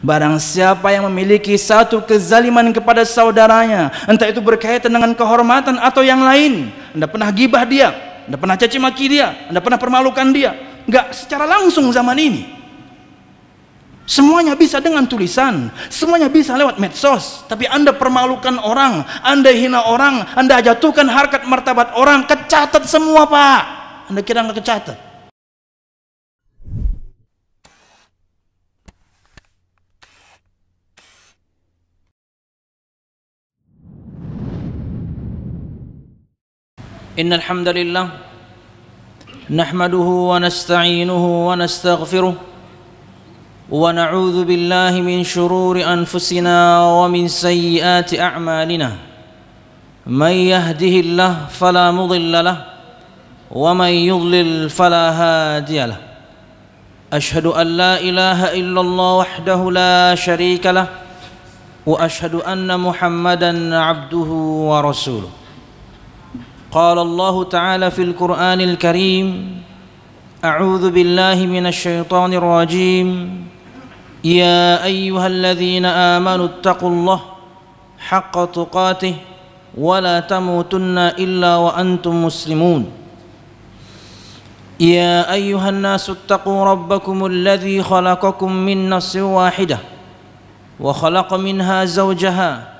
Barang siapa yang memiliki satu kezaliman kepada saudaranya, entah itu berkaitan dengan kehormatan atau yang lain, Anda pernah gibah dia, Anda pernah caci maki dia, Anda pernah permalukan dia, enggak secara langsung zaman ini. Semuanya bisa dengan tulisan, semuanya bisa lewat medsos. Tapi Anda permalukan orang, Anda hina orang, Anda jatuhkan harkat martabat orang, kecatat semua Pak. Anda kira nggak kecatat? إن الحمد لله نحمده ونستعينه ونستغفره ونعوذ بالله من شرور أنفسنا ومن سيئات أعمالنا من يهده الله فلا مضل له ومن يضلل فلا هادي له أشهد أن لا إله إلا الله وحده لا شريك له وأشهد أن محمدا عبده ورسوله قال الله تعالى في القرآن الكريم أعوذ بالله من الشيطان الرجيم يا أيها الذين آمنوا اتقوا الله حق تقاته ولا تموتن إلا وأنتم مسلمون يا أيها الناس اتقوا ربكم الذي خلقكم من نفس واحدة وخلق منها زوجها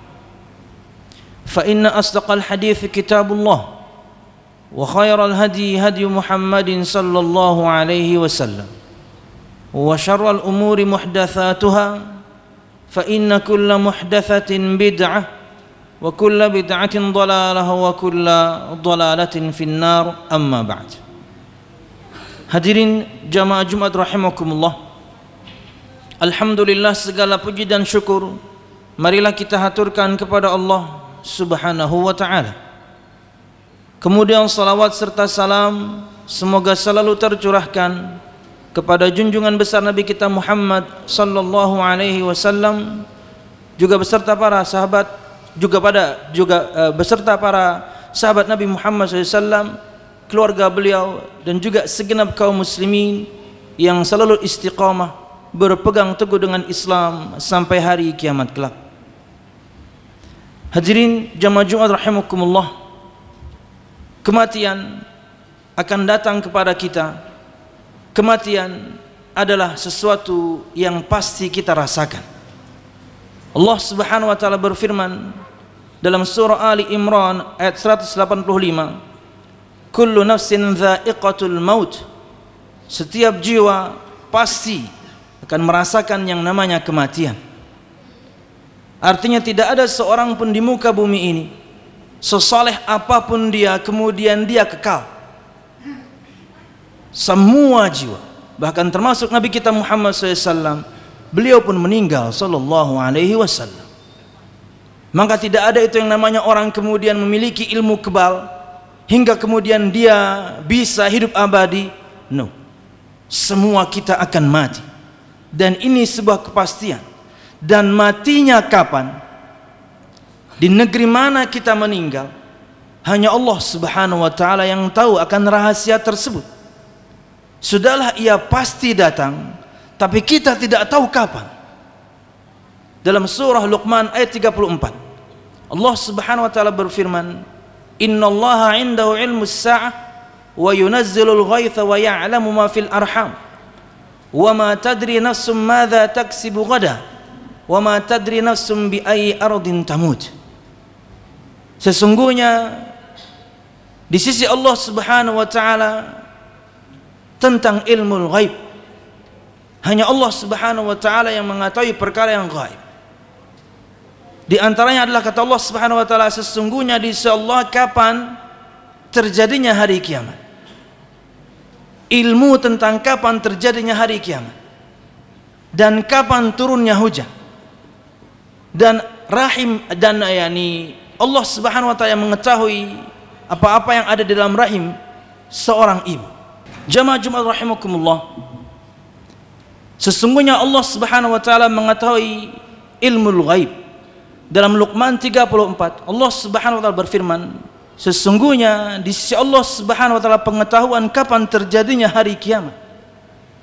فإن أصدق الحديث كتاب الله وخير الهدي هدي محمد صلى الله عليه وسلم وشر الأمور محدثاتها فإن كل محدثة بدعة وكل بدعة ضلالة وكل ضلالة في النار أما بعد Hadirin jamaah Jumat rahimakumullah. Alhamdulillah segala puji dan syukur marilah kita haturkan kepada Allah subhanahu wa ta'ala kemudian salawat serta salam semoga selalu tercurahkan kepada junjungan besar Nabi kita Muhammad sallallahu alaihi wasallam juga beserta para sahabat juga pada juga eh, beserta para sahabat Nabi Muhammad SAW keluarga beliau dan juga segenap kaum muslimin yang selalu istiqamah berpegang teguh dengan Islam sampai hari kiamat kelak. Hadirin jamaah Jumat rahimakumullah. Kematian akan datang kepada kita. Kematian adalah sesuatu yang pasti kita rasakan. Allah Subhanahu wa taala berfirman dalam surah Ali Imran ayat 185, "Kullu nafsin dha'iqatul maut." Setiap jiwa pasti akan merasakan yang namanya kematian. Artinya tidak ada seorang pun di muka bumi ini sesoleh apapun dia kemudian dia kekal. Semua jiwa bahkan termasuk Nabi kita Muhammad SAW beliau pun meninggal Sallallahu Alaihi Wasallam. Maka tidak ada itu yang namanya orang kemudian memiliki ilmu kebal hingga kemudian dia bisa hidup abadi. No, semua kita akan mati dan ini sebuah kepastian dan matinya kapan di negeri mana kita meninggal hanya Allah subhanahu wa ta'ala yang tahu akan rahasia tersebut sudahlah ia pasti datang tapi kita tidak tahu kapan dalam surah Luqman ayat 34 Allah subhanahu wa ta'ala berfirman inna allaha indahu ilmu sa'ah wa yunazzilul ghaitha wa ya'lamu ma fil arham wa ma tadri nafsum madha taksibu ghadah wa ma tadri nafsum bi ayyi ardin tamut sesungguhnya di sisi Allah Subhanahu wa taala tentang ilmu ghaib hanya Allah Subhanahu wa taala yang mengetahui perkara yang ghaib di antaranya adalah kata Allah Subhanahu wa taala sesungguhnya di sisi Allah kapan terjadinya hari kiamat ilmu tentang kapan terjadinya hari kiamat dan kapan turunnya hujan dan rahim dan yani Allah Subhanahu wa taala mengetahui apa-apa yang ada di dalam rahim seorang ibu. Jamaah Jumat rahimakumullah. Sesungguhnya Allah Subhanahu wa taala mengetahui ilmu ghaib. Dalam Luqman 34, Allah Subhanahu wa taala berfirman, sesungguhnya di sisi Allah Subhanahu wa taala pengetahuan kapan terjadinya hari kiamat,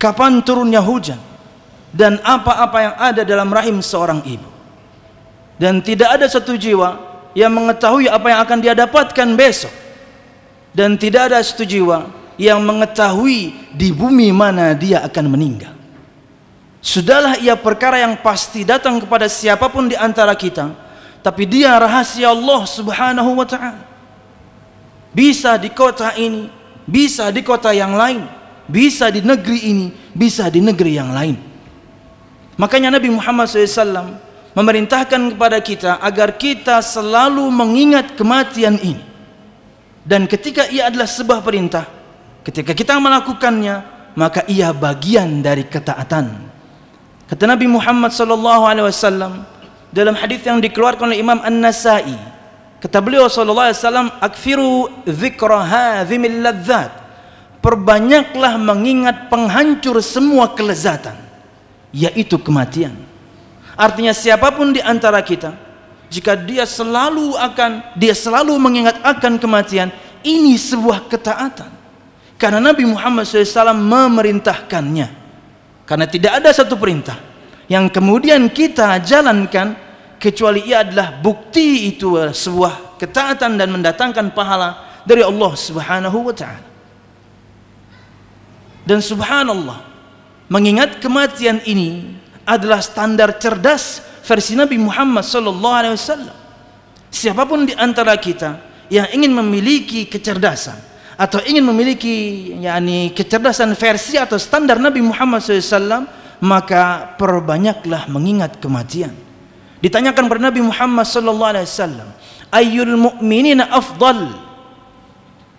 kapan turunnya hujan dan apa-apa yang ada dalam rahim seorang ibu dan tidak ada satu jiwa yang mengetahui apa yang akan dia dapatkan besok dan tidak ada satu jiwa yang mengetahui di bumi mana dia akan meninggal sudahlah ia perkara yang pasti datang kepada siapapun di antara kita tapi dia rahasia Allah subhanahu wa ta'ala bisa di kota ini bisa di kota yang lain bisa di negeri ini bisa di negeri yang lain makanya Nabi Muhammad SAW memerintahkan kepada kita agar kita selalu mengingat kematian ini dan ketika ia adalah sebuah perintah ketika kita melakukannya maka ia bagian dari ketaatan kata Nabi Muhammad sallallahu alaihi wasallam dalam hadis yang dikeluarkan oleh Imam An-Nasa'i kata beliau sallallahu alaihi wasallam akfiru dzikra hadzimil ladzat perbanyaklah mengingat penghancur semua kelezatan yaitu kematian Artinya siapapun di antara kita jika dia selalu akan dia selalu mengingat akan kematian, ini sebuah ketaatan. Karena Nabi Muhammad SAW memerintahkannya. Karena tidak ada satu perintah yang kemudian kita jalankan kecuali ia adalah bukti itu sebuah ketaatan dan mendatangkan pahala dari Allah Subhanahu wa taala. Dan subhanallah, mengingat kematian ini adalah standar cerdas versi Nabi Muhammad sallallahu alaihi wasallam. Siapapun di antara kita yang ingin memiliki kecerdasan atau ingin memiliki yakni kecerdasan versi atau standar Nabi Muhammad SAW maka perbanyaklah mengingat kematian ditanyakan kepada Nabi Muhammad SAW ayyul mu'minina afdal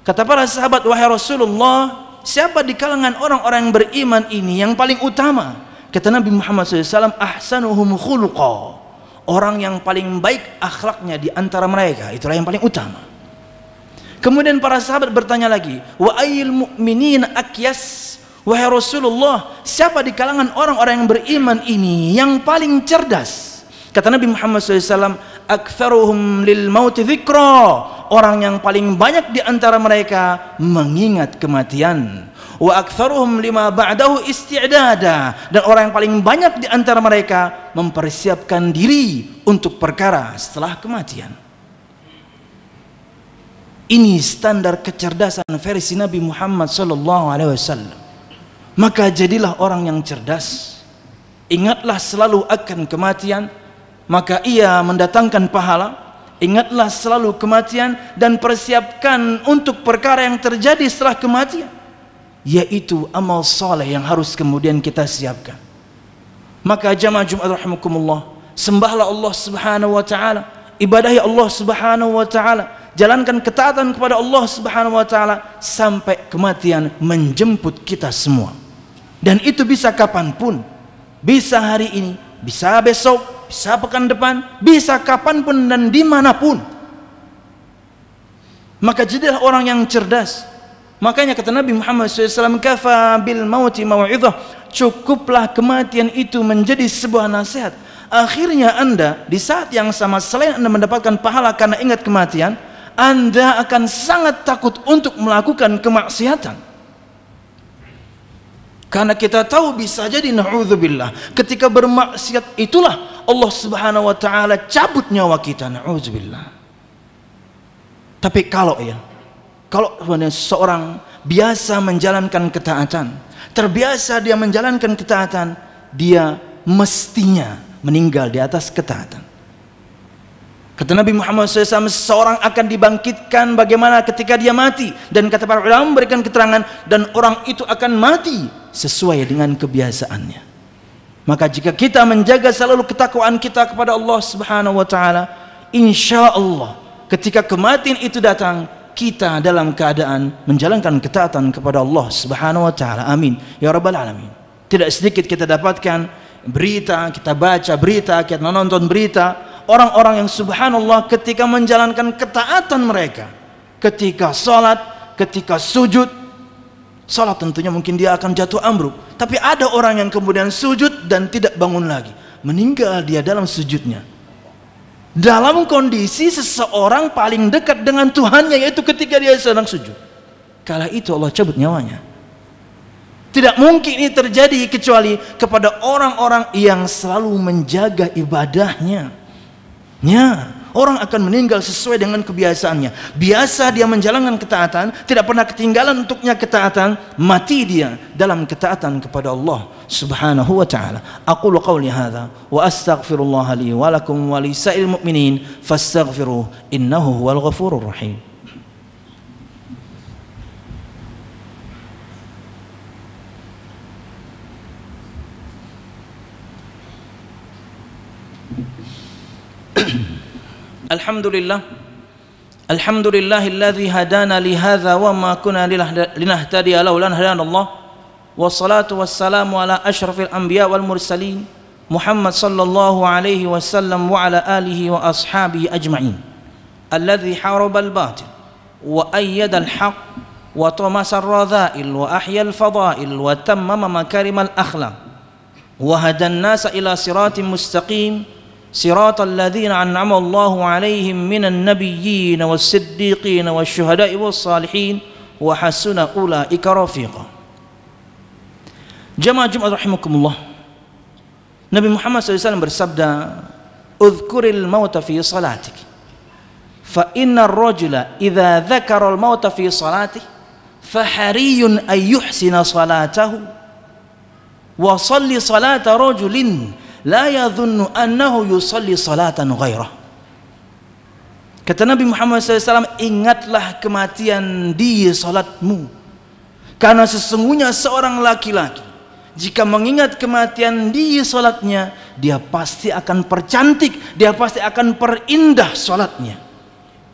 kata para sahabat wahai Rasulullah siapa di kalangan orang-orang yang beriman ini yang paling utama Kata Nabi Muhammad SAW, ahsanuhum khuluqa. Orang yang paling baik akhlaknya di antara mereka, itulah yang paling utama. Kemudian para sahabat bertanya lagi, wa ayil mu'minin akyas Wahai Rasulullah, siapa di kalangan orang-orang yang beriman ini yang paling cerdas? Kata Nabi Muhammad SAW, Aktharuhum lil mauti dhikra. Orang yang paling banyak di antara mereka mengingat kematian wa aktsaruhum lima ba'dahu isti'dada dan orang yang paling banyak di antara mereka mempersiapkan diri untuk perkara setelah kematian ini standar kecerdasan versi Nabi Muhammad sallallahu alaihi wasallam maka jadilah orang yang cerdas ingatlah selalu akan kematian maka ia mendatangkan pahala Ingatlah selalu kematian dan persiapkan untuk perkara yang terjadi setelah kematian yaitu amal soleh yang harus kemudian kita siapkan maka jamaah Jumat rahimakumullah sembahlah Allah subhanahu wa ta'ala ibadahi Allah subhanahu wa ta'ala jalankan ketaatan kepada Allah subhanahu wa ta'ala sampai kematian menjemput kita semua dan itu bisa kapanpun bisa hari ini bisa besok bisa pekan depan bisa kapanpun dan dimanapun maka jadilah orang yang cerdas Makanya kata Nabi Muhammad SAW, kafa bil mauti mau'idhah. Cukuplah kematian itu menjadi sebuah nasihat. Akhirnya Anda di saat yang sama selain Anda mendapatkan pahala karena ingat kematian, Anda akan sangat takut untuk melakukan kemaksiatan. Karena kita tahu bisa jadi na'udzubillah ketika bermaksiat itulah Allah Subhanahu wa taala cabut nyawa kita na'udzubillah. Tapi kalau ya kalau seorang biasa menjalankan ketaatan, terbiasa dia menjalankan ketaatan, dia mestinya meninggal di atas ketaatan. Kata Nabi Muhammad SAW, seorang akan dibangkitkan bagaimana ketika dia mati. Dan kata para ulama memberikan keterangan, dan orang itu akan mati sesuai dengan kebiasaannya. Maka jika kita menjaga selalu ketakwaan kita kepada Allah Subhanahu wa taala, insya Allah ketika kematian itu datang, kita dalam keadaan menjalankan ketaatan kepada Allah Subhanahu wa taala. Amin. Ya rabbal alamin. Tidak sedikit kita dapatkan berita, kita baca berita, kita nonton berita orang-orang yang subhanallah ketika menjalankan ketaatan mereka, ketika salat, ketika sujud, salat tentunya mungkin dia akan jatuh ambruk, tapi ada orang yang kemudian sujud dan tidak bangun lagi, meninggal dia dalam sujudnya dalam kondisi seseorang paling dekat dengan Tuhannya yaitu ketika dia sedang sujud kala itu Allah cabut nyawanya tidak mungkin ini terjadi kecuali kepada orang-orang yang selalu menjaga ibadahnya ya orang akan meninggal sesuai dengan kebiasaannya. Biasa dia menjalankan ketaatan, tidak pernah ketinggalan untuknya ketaatan, mati dia dalam ketaatan kepada Allah Subhanahu wa taala. Aku qauli hadza wa astaghfirullah li wa lakum wa li sa'il mu'minin fastaghfiruh innahu huwal ghafurur rahim. الحمد لله الحمد لله الذي هدانا لهذا وما كنا لنهتدي لولا ان هدانا الله والصلاه والسلام على اشرف الانبياء والمرسلين محمد صلى الله عليه وسلم وعلى اله واصحابه اجمعين الذي حارب الباطل وايد الحق وطمس الرذائل واحيا الفضائل وتمم مكارم الاخلاق وهدى الناس الى صراط مستقيم صراط الذين أنعم الله عليهم من النبيين والصديقين والشهداء والصالحين وحسن أولئك رفيقا جماعة جمعة رحمكم الله نبي محمد صلى الله عليه وسلم bersabda اذكر الموت في صلاتك فإن الرجل إذا ذكر الموت في صلاته فحري أن يحسن صلاته وصلي صلاة رجل la yadhunnu annahu yusalli salatan ghairah kata Nabi Muhammad SAW ingatlah kematian di salatmu karena sesungguhnya seorang laki-laki jika mengingat kematian di salatnya dia pasti akan percantik dia pasti akan perindah salatnya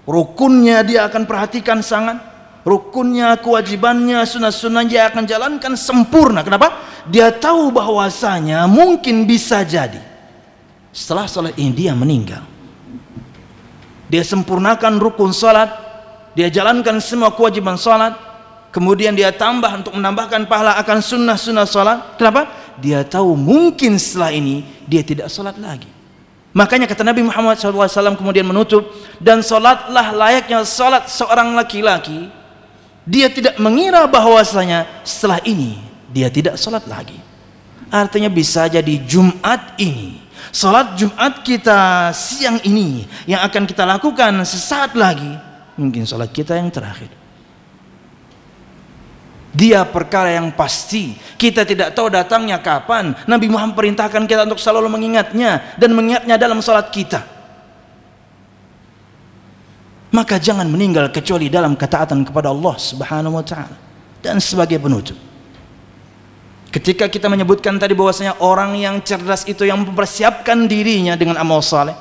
rukunnya dia akan perhatikan sangat rukunnya kewajibannya sunnah sunahnya akan jalankan sempurna kenapa dia tahu bahwasanya mungkin bisa jadi setelah sholat ini dia meninggal dia sempurnakan rukun sholat dia jalankan semua kewajiban sholat kemudian dia tambah untuk menambahkan pahala akan sunnah-sunnah sholat kenapa? dia tahu mungkin setelah ini dia tidak sholat lagi Makanya kata Nabi Muhammad SAW kemudian menutup dan solatlah layaknya solat seorang laki-laki. Dia tidak mengira bahwasanya setelah ini dia tidak sholat lagi artinya bisa jadi Jumat ini sholat Jumat kita siang ini yang akan kita lakukan sesaat lagi mungkin sholat kita yang terakhir dia perkara yang pasti kita tidak tahu datangnya kapan Nabi Muhammad perintahkan kita untuk selalu mengingatnya dan mengingatnya dalam sholat kita maka jangan meninggal kecuali dalam ketaatan kepada Allah subhanahu wa ta'ala dan sebagai penutup Ketika kita menyebutkan tadi bahwasanya orang yang cerdas itu yang mempersiapkan dirinya dengan amal saleh.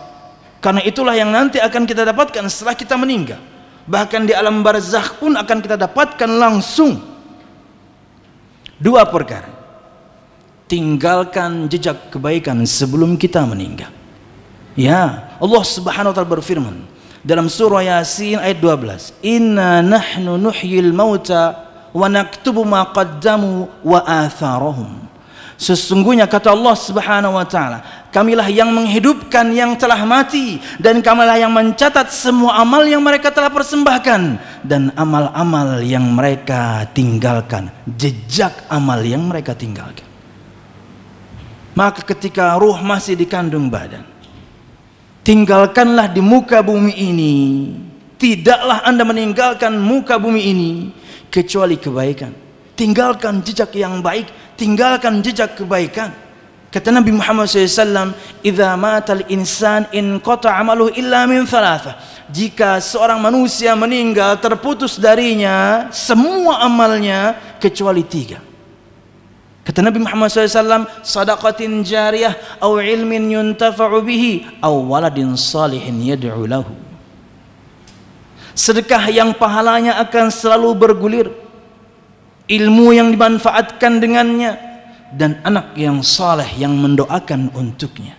Karena itulah yang nanti akan kita dapatkan setelah kita meninggal. Bahkan di alam barzakh pun akan kita dapatkan langsung dua perkara. Tinggalkan jejak kebaikan sebelum kita meninggal. Ya, Allah Subhanahu wa taala berfirman dalam surah Yasin ayat 12, "Inna nahnu nuhyil mauta wa naktubu ma qaddamu wa atharahum. Sesungguhnya kata Allah Subhanahu wa taala, kamilah yang menghidupkan yang telah mati dan kamilah yang mencatat semua amal yang mereka telah persembahkan dan amal-amal yang mereka tinggalkan, jejak amal yang mereka tinggalkan. Maka ketika ruh masih dikandung badan, tinggalkanlah di muka bumi ini tidaklah anda meninggalkan muka bumi ini kecuali kebaikan. Tinggalkan jejak yang baik, tinggalkan jejak kebaikan. Kata Nabi Muhammad SAW, "Idza matal insan in qata amaluhu illa min thalatha." Jika seorang manusia meninggal terputus darinya semua amalnya kecuali tiga. Kata Nabi Muhammad SAW, "Sadaqatin jariyah aw ilmin yuntafa'u bihi aw waladin salihin yad'u lahu." sedekah yang pahalanya akan selalu bergulir ilmu yang dimanfaatkan dengannya dan anak yang saleh yang mendoakan untuknya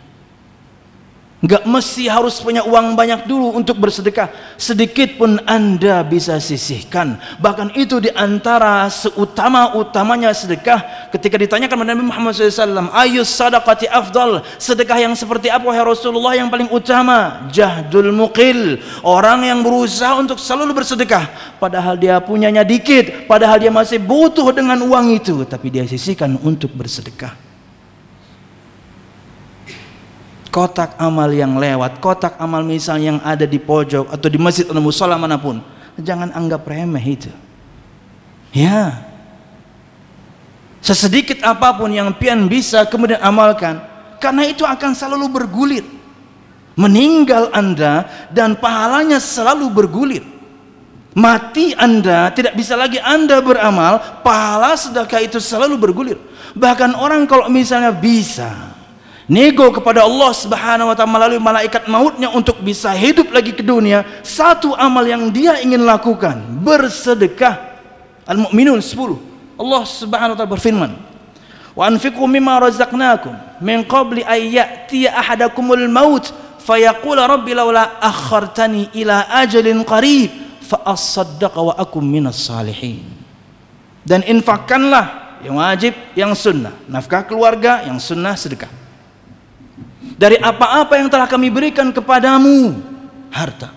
Nggak mesti harus punya uang banyak dulu untuk bersedekah. Sedikit pun Anda bisa sisihkan. Bahkan itu di antara seutama-utamanya sedekah. Ketika ditanyakan kepada Nabi Muhammad SAW, Ayus sadaqati afdal. Sedekah yang seperti apa, ya Rasulullah, yang paling utama? Jahdul muqil. Orang yang berusaha untuk selalu bersedekah. Padahal dia punyanya dikit. Padahal dia masih butuh dengan uang itu. Tapi dia sisihkan untuk bersedekah. kotak amal yang lewat, kotak amal misal yang ada di pojok atau di masjid atau musola manapun, jangan anggap remeh itu. Ya, sesedikit apapun yang pian bisa kemudian amalkan, karena itu akan selalu bergulir. Meninggal Anda dan pahalanya selalu bergulir. Mati Anda, tidak bisa lagi Anda beramal, pahala sedekah itu selalu bergulir. Bahkan orang kalau misalnya bisa, nego kepada Allah Subhanahu wa taala melalui malaikat mautnya untuk bisa hidup lagi ke dunia, satu amal yang dia ingin lakukan, bersedekah. Al-Mu'minun 10. Allah Subhanahu wa taala berfirman, "Wa anfiqu mimma razaqnakum min qabli ay ya'tiya ahadakumul maut fayaqula rabbi laula akhartani ila ajalin qarib fa asaddaqa wa akum minas salihin." Dan infakkanlah yang wajib, yang sunnah, nafkah keluarga, yang sunnah sedekah dari apa-apa yang telah kami berikan kepadamu harta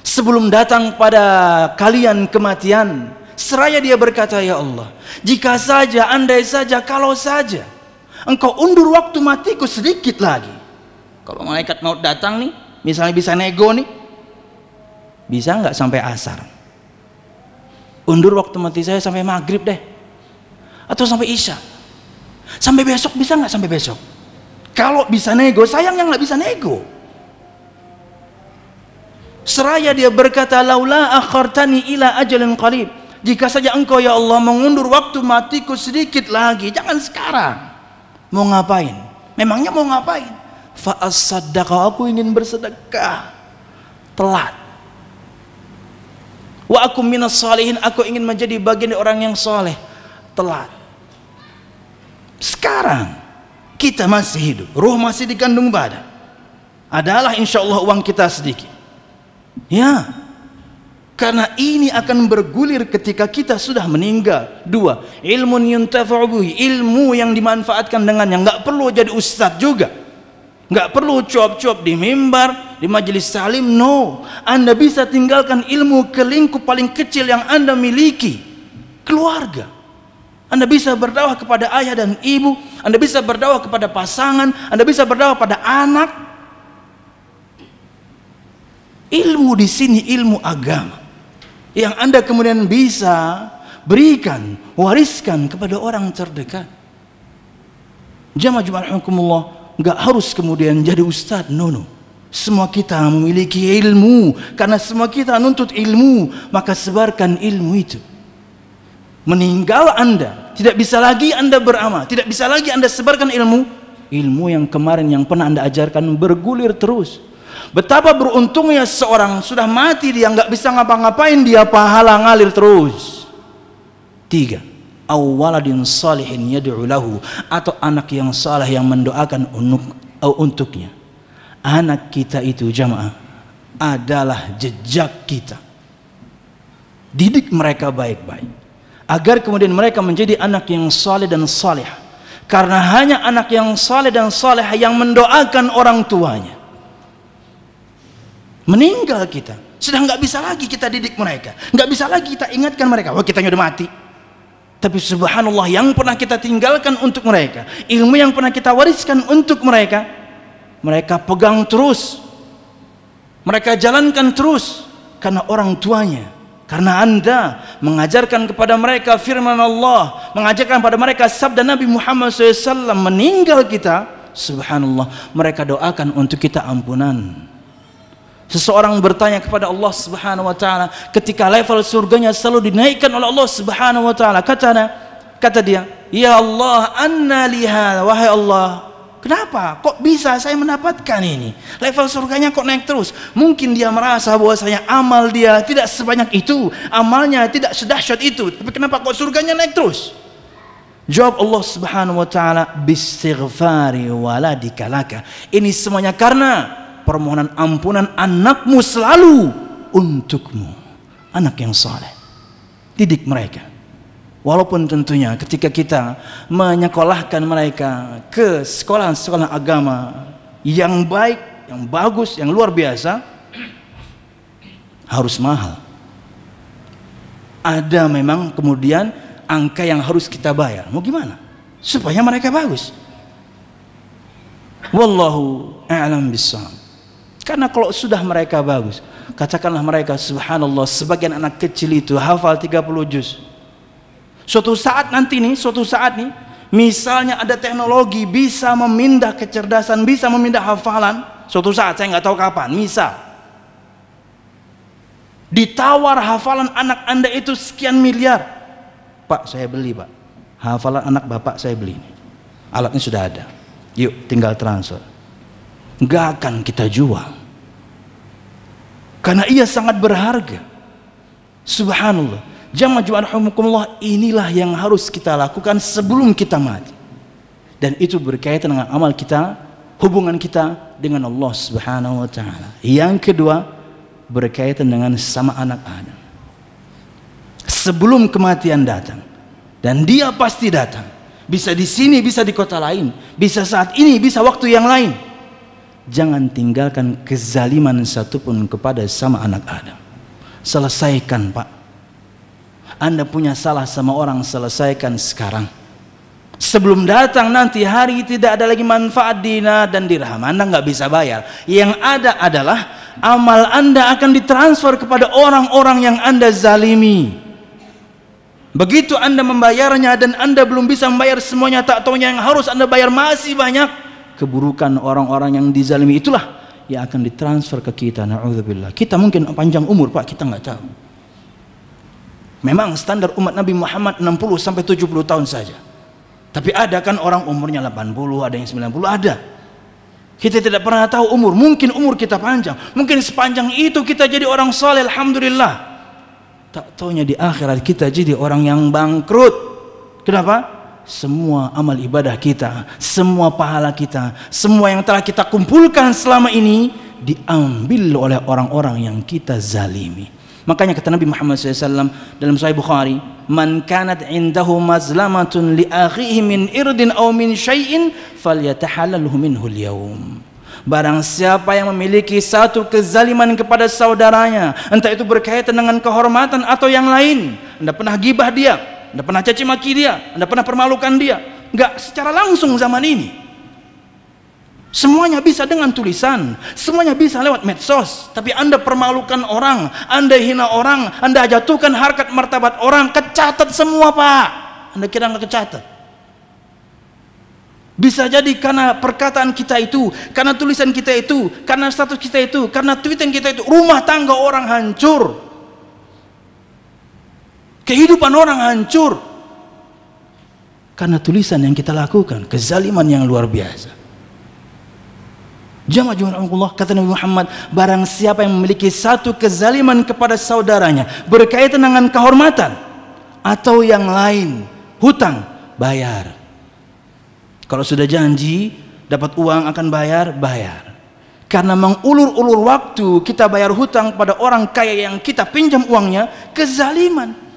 sebelum datang pada kalian kematian seraya dia berkata ya Allah jika saja andai saja kalau saja engkau undur waktu matiku sedikit lagi kalau malaikat maut datang nih misalnya bisa nego nih bisa nggak sampai asar undur waktu mati saya sampai maghrib deh atau sampai isya sampai besok bisa nggak sampai besok kalau bisa nego, sayang yang nggak bisa nego. Seraya dia berkata, laula akhartani ila ajalin qarib. Jika saja engkau ya Allah mengundur waktu matiku sedikit lagi, jangan sekarang. Mau ngapain? Memangnya mau ngapain? asaddaqa aku ingin bersedekah. Telat. Wa aku minas salihin, aku ingin menjadi bagian orang yang soleh. Telat. Sekarang kita masih hidup ruh masih dikandung badan adalah insya Allah uang kita sedikit ya karena ini akan bergulir ketika kita sudah meninggal dua ilmu yuntafa'ubuhi ilmu yang dimanfaatkan dengan yang nggak perlu jadi ustadz juga nggak perlu cuap-cuap di mimbar di majelis salim no anda bisa tinggalkan ilmu ke lingkup paling kecil yang anda miliki keluarga anda bisa berdakwah kepada ayah dan ibu, Anda bisa berdakwah kepada pasangan, Anda bisa berdakwah pada anak. Ilmu di sini ilmu agama yang Anda kemudian bisa berikan, wariskan kepada orang terdekat. Jamaah Jum'at nggak harus kemudian jadi ustadz, no, no. Semua kita memiliki ilmu, karena semua kita nuntut ilmu, maka sebarkan ilmu itu meninggal Anda, tidak bisa lagi Anda beramal, tidak bisa lagi Anda sebarkan ilmu, ilmu yang kemarin yang pernah Anda ajarkan bergulir terus. Betapa beruntungnya seorang sudah mati dia nggak bisa ngapa-ngapain dia pahala ngalir terus. Tiga, awaladin salihin yadu'ulahu atau anak yang salah yang mendoakan untuk, eh, untuknya. Anak kita itu jamaah adalah jejak kita. Didik mereka baik-baik agar kemudian mereka menjadi anak yang saleh dan saleh karena hanya anak yang saleh dan saleh yang mendoakan orang tuanya meninggal kita sudah nggak bisa lagi kita didik mereka nggak bisa lagi kita ingatkan mereka wah oh, kita sudah mati tapi subhanallah yang pernah kita tinggalkan untuk mereka ilmu yang pernah kita wariskan untuk mereka mereka pegang terus mereka jalankan terus karena orang tuanya karena anda mengajarkan kepada mereka firman Allah, mengajarkan kepada mereka sabda Nabi Muhammad SAW meninggal kita, subhanallah, mereka doakan untuk kita ampunan. Seseorang bertanya kepada Allah Subhanahu wa taala ketika level surganya selalu dinaikkan oleh Allah Subhanahu wa taala. kata dia, "Ya Allah, anna liha, wahai Allah, Kenapa? Kok bisa saya mendapatkan ini? Level surganya kok naik terus? Mungkin dia merasa bahwasanya amal dia tidak sebanyak itu, amalnya tidak sedahsyat itu. Tapi kenapa kok surganya naik terus? Jawab Allah Subhanahu wa taala bistighfari waladikalaka. Ini semuanya karena permohonan ampunan anakmu selalu untukmu. Anak yang saleh. Didik mereka. Walaupun tentunya ketika kita menyekolahkan mereka ke sekolah-sekolah agama yang baik, yang bagus, yang luar biasa, harus mahal. Ada memang kemudian angka yang harus kita bayar. Mau gimana? Supaya mereka bagus. Wallahu a'lam bissawab. Karena kalau sudah mereka bagus, katakanlah mereka subhanallah sebagian anak kecil itu hafal 30 juz Suatu saat nanti nih, suatu saat nih, misalnya ada teknologi bisa memindah kecerdasan, bisa memindah hafalan, suatu saat saya nggak tahu kapan, misal ditawar hafalan anak anda itu sekian miliar pak saya beli pak hafalan anak bapak saya beli alatnya sudah ada yuk tinggal transfer nggak akan kita jual karena ia sangat berharga subhanallah Jamaah Jumat Allah inilah yang harus kita lakukan sebelum kita mati. Dan itu berkaitan dengan amal kita, hubungan kita dengan Allah Subhanahu wa taala. Yang kedua, berkaitan dengan sama anak Adam. Sebelum kematian datang dan dia pasti datang. Bisa di sini, bisa di kota lain, bisa saat ini, bisa waktu yang lain. Jangan tinggalkan kezaliman satupun kepada sama anak Adam. Selesaikan, Pak anda punya salah sama orang selesaikan sekarang. Sebelum datang nanti hari tidak ada lagi manfaat dina dan dirham. Anda nggak bisa bayar. Yang ada adalah amal Anda akan ditransfer kepada orang-orang yang Anda zalimi. Begitu Anda membayarnya dan Anda belum bisa membayar semuanya, tak taunya yang harus Anda bayar masih banyak. Keburukan orang-orang yang dizalimi itulah yang akan ditransfer ke kita. Na'udzubillah. Kita mungkin panjang umur, Pak, kita nggak tahu. Memang standar umat Nabi Muhammad 60 sampai 70 tahun saja. Tapi ada kan orang umurnya 80, ada yang 90, ada. Kita tidak pernah tahu umur. Mungkin umur kita panjang. Mungkin sepanjang itu kita jadi orang saleh, alhamdulillah. Tak taunya di akhirat kita jadi orang yang bangkrut. Kenapa? Semua amal ibadah kita, semua pahala kita, semua yang telah kita kumpulkan selama ini diambil oleh orang-orang yang kita zalimi. Makanya kata Nabi Muhammad SAW dalam Sahih Bukhari, "Man kanat indahu mazlamatun li akhihi min irdin aw min syai'in falyatahalalhu minhu al-yawm." Barang siapa yang memiliki satu kezaliman kepada saudaranya, entah itu berkaitan dengan kehormatan atau yang lain, Anda pernah gibah dia, Anda pernah caci maki dia, Anda pernah permalukan dia, enggak secara langsung zaman ini. Semuanya bisa dengan tulisan, semuanya bisa lewat medsos, tapi Anda permalukan orang, Anda hina orang, Anda jatuhkan harkat martabat orang, kecatat semua, Pak. Anda kira nggak kecatat? Bisa jadi karena perkataan kita itu, karena tulisan kita itu, karena status kita itu, karena tweetan kita itu, rumah tangga orang hancur. Kehidupan orang hancur. Karena tulisan yang kita lakukan, kezaliman yang luar biasa. Jamaah Allah kata Nabi Muhammad Barang siapa yang memiliki satu kezaliman kepada saudaranya Berkaitan dengan kehormatan Atau yang lain Hutang, bayar Kalau sudah janji Dapat uang akan bayar, bayar Karena mengulur-ulur waktu Kita bayar hutang pada orang kaya yang kita pinjam uangnya Kezaliman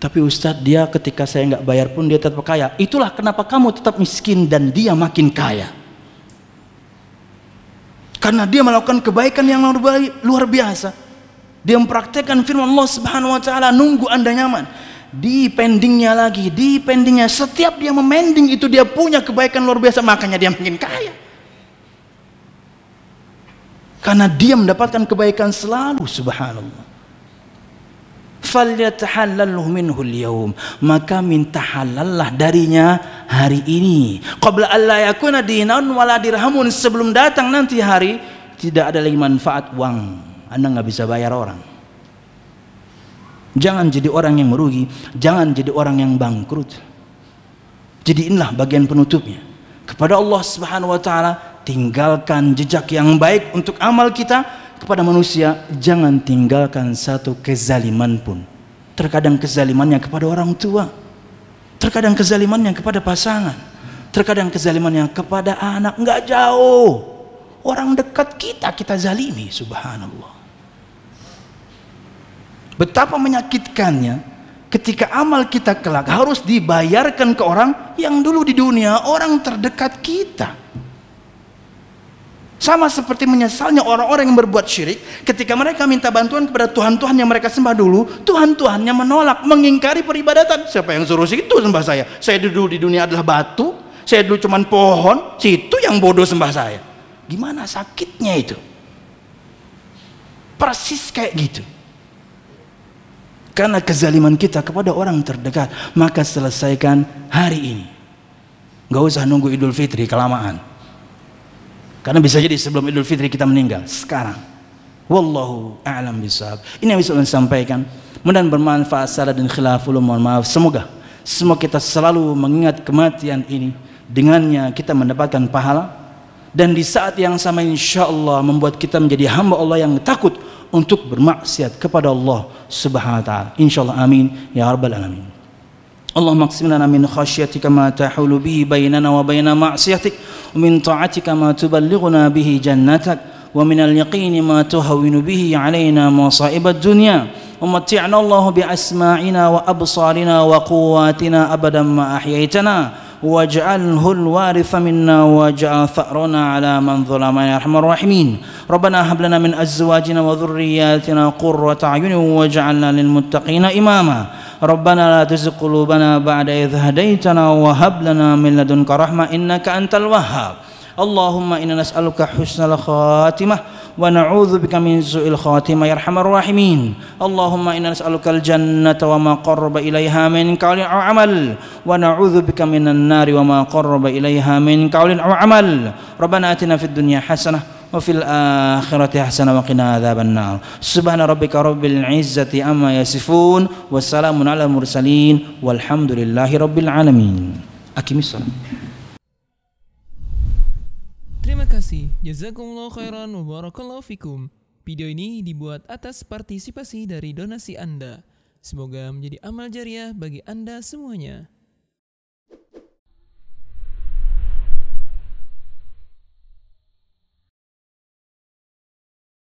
tapi Ustadz dia ketika saya nggak bayar pun dia tetap kaya. Itulah kenapa kamu tetap miskin dan dia makin kaya. Karena dia melakukan kebaikan yang luar biasa. Dia mempraktekkan firman Allah Subhanahu wa taala nunggu Anda nyaman. Di pendingnya lagi, di pendingnya setiap dia memending itu dia punya kebaikan luar biasa makanya dia makin kaya. Karena dia mendapatkan kebaikan selalu subhanallah falyatahallalhu minhu alyawm maka minta halallah darinya hari ini qabla alla yakuna dinan wala dirhamun sebelum datang nanti hari tidak ada lagi manfaat uang anda nggak bisa bayar orang jangan jadi orang yang merugi jangan jadi orang yang bangkrut jadi inilah bagian penutupnya kepada Allah Subhanahu wa taala tinggalkan jejak yang baik untuk amal kita kepada manusia, jangan tinggalkan satu kezaliman pun. Terkadang kezalimannya kepada orang tua, terkadang kezalimannya kepada pasangan, terkadang kezalimannya kepada anak, nggak jauh. Orang dekat kita, kita zalimi, subhanallah. Betapa menyakitkannya ketika amal kita kelak harus dibayarkan ke orang yang dulu di dunia orang terdekat kita. Sama seperti menyesalnya orang-orang yang berbuat syirik ketika mereka minta bantuan kepada Tuhan-Tuhan yang mereka sembah dulu, Tuhan-Tuhannya menolak, mengingkari peribadatan. Siapa yang suruh situ sembah saya? Saya dulu di dunia adalah batu, saya dulu cuma pohon, situ yang bodoh sembah saya. Gimana sakitnya itu? Persis kayak gitu. Karena kezaliman kita kepada orang terdekat, maka selesaikan hari ini. Gak usah nunggu Idul Fitri kelamaan karena bisa jadi sebelum Idul Fitri kita meninggal sekarang. Wallahu a'lam bishawab. Ini yang bisa saya sampaikan. Mudah bermanfaat salah dan khilaful mohon maaf. Semoga semua kita selalu mengingat kematian ini. Dengannya kita mendapatkan pahala dan di saat yang sama insya Allah membuat kita menjadi hamba Allah yang takut untuk bermaksiat kepada Allah subhanahu wa ta'ala insya Allah amin ya rabbal alamin Allahumma qsim min khasyiatika ma tahulu bihi bainana wa baina ma'siyatik ومن طاعتك ما تبلغنا به جنتك ومن اليقين ما تهون به علينا مصائب الدنيا ومتعنا الله بأسماعنا وأبصارنا وقواتنا أبدا ما أحييتنا واجعله الوارث منا واجعل ثأرنا على من ظلمنا يا أرحم الراحمين ربنا هب لنا من أزواجنا وذرياتنا قرة أعين واجعلنا للمتقين إماماً ربنا لا تزغ قلوبنا بعد إذ هديتنا وهب لنا من لدنك رحمة إنك أنت الوهاب اللهم إنا نسألك حسن الخاتمة ونعوذ بك من سوء الخاتمة يا أرحم الراحمين اللهم إنا نسألك الجنة وما قرب إليها من قول أو عمل ونعوذ بك من النار وما قرب إليها من قول أو عمل ربنا آتنا في الدنيا حسنة وفي الآخرة حسنة وقنا عذاب النار سبحان ربك رب العزة أما يصفون والسلام على المرسلين والحمد لله رب العالمين أكيم الصلاة Terima kasih. Jazakumullah khairan wa barakallahu fikum. Video ini dibuat atas partisipasi dari donasi Anda. Semoga menjadi amal jariah bagi Anda semuanya.